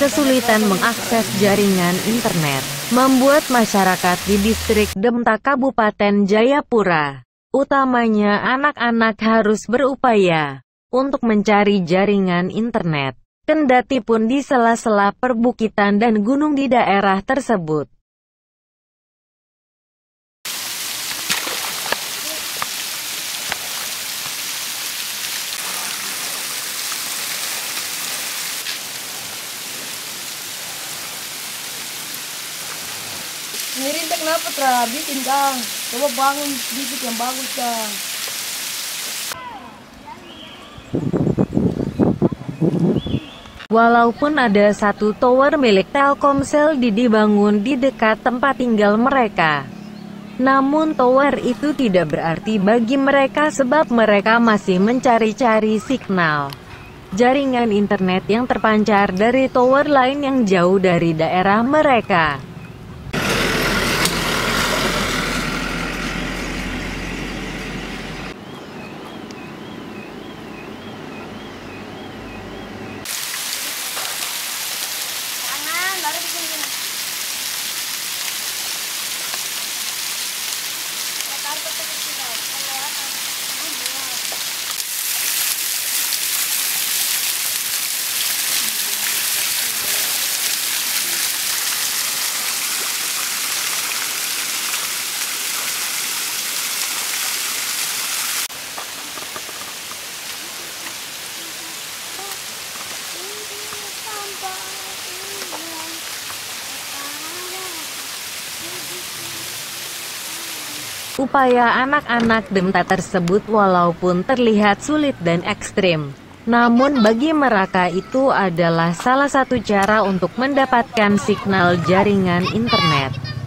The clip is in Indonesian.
kesulitan mengakses jaringan internet, membuat masyarakat di distrik Demta Kabupaten Jayapura, utamanya anak-anak harus berupaya untuk mencari jaringan internet, kendati pun di sela-sela perbukitan dan gunung di daerah tersebut. Mirinda kenapa Tra? Bikin Kang. Coba bangun sedikit yang bagus Kang. Walaupun ada satu tower milik Telkomsel di dibangun di dekat tempat tinggal mereka. Namun tower itu tidak berarti bagi mereka sebab mereka masih mencari-cari signal jaringan internet yang terpancar dari tower lain yang jauh dari daerah mereka. Upaya anak-anak Demta tersebut walaupun terlihat sulit dan ekstrim, namun bagi mereka itu adalah salah satu cara untuk mendapatkan signal jaringan internet.